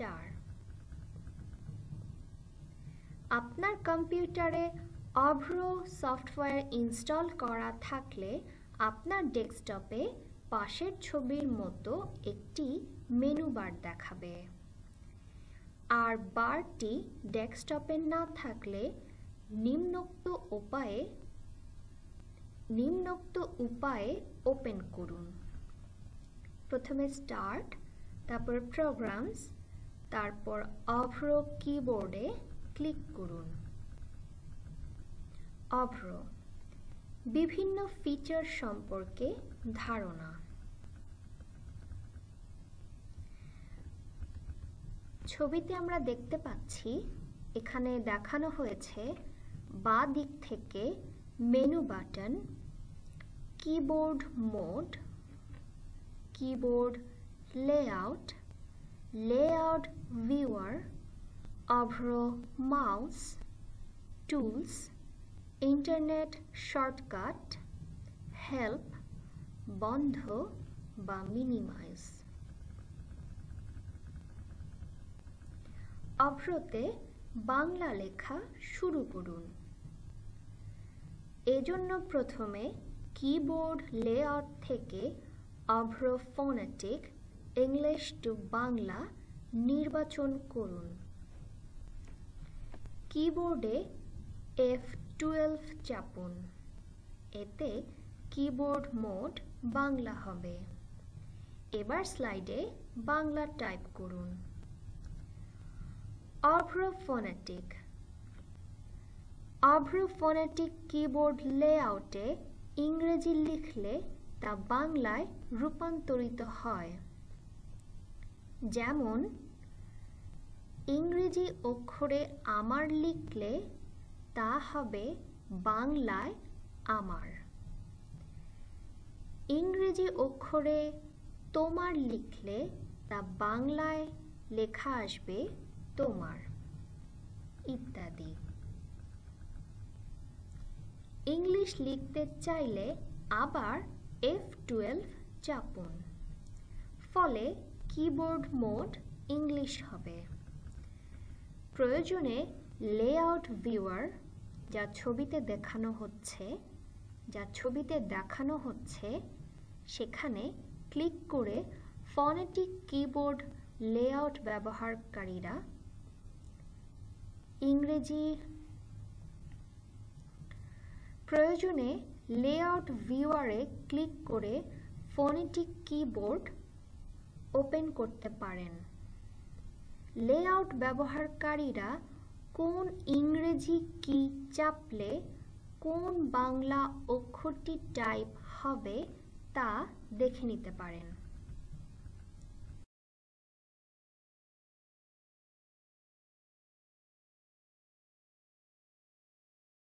চার আপনার কম্পিউটারে অভ্র সফটওয়্যার ইনস্টল করা থাকলে আপনার ডেস্কটপে পাশের ছবির মতো একটি মেনু বার দেখাবে আর বারটি ডেস্কটপে না থাকলে নিম্নোক্ত উপায়ে নিম্নোক্ত উপায়ে ওপেন করুন প্রথমে স্টার্ট তারপর প্রোগ্রামস তারপর অভ্র কিবোর্ডে ক্লিক করুন অভ্র বিভিন্ন ফিচার সম্পর্কে ধারণা ছবিতে আমরা দেখতে পাচ্ছি এখানে দেখানো হয়েছে বা দিক থেকে menu button keyboard mode keyboard layout layout viewer, Avro mouse, tools, internet shortcut, help, বন্ধ বা মিনিমাইজ অভ্রতে বাংলা লেখা শুরু করুন এজন্য প্রথমে কিবোর্ড লেআউট থেকে Avro phonetic English to Bangla নির্বাচন করুন কিবোর্ডে এফ টুয়েলভ চাপুন এতে কিবোর্ড মোড বাংলা হবে এবার স্লাইডে বাংলা টাইপ করুন Avro phonetic Avro phonetic keyboard লেআউটে ইংরেজি লিখলে তা বাংলায় রূপান্তরিত হয় যেমন ইংরেজি অক্ষরে আমার লিখলে তা হবে বাংলায় আমার ইংরেজি অক্ষরে তোমার লিখলে তা বাংলায় লেখা আসবে তোমার ইত্যাদি ইংলিশ লিখতে চাইলে আবার এফ টুয়েলভ চাপুন ফলে কিবোর্ড মোড ইংলিশ হবে প্রয়োজনে লেআউট ভিউয়ার যা ছবিতে দেখানো হচ্ছে যা ছবিতে দেখানো হচ্ছে সেখানে ক্লিক করে ফনেটিক কিবোর্ড লেআউট ব্যবহারকারীরা ইংরেজি প্রয়োজনে লেআউট ভিউয়ারে ক্লিক করে ফনেটিক কিবোর্ড ওপেন করতে পারেন লেআউট ব্যবহারকারীরা কোন ইংরেজি কি চাপলে কোন বাংলা অক্ষরটি টাইপ হবে তা দেখে নিতে পারেন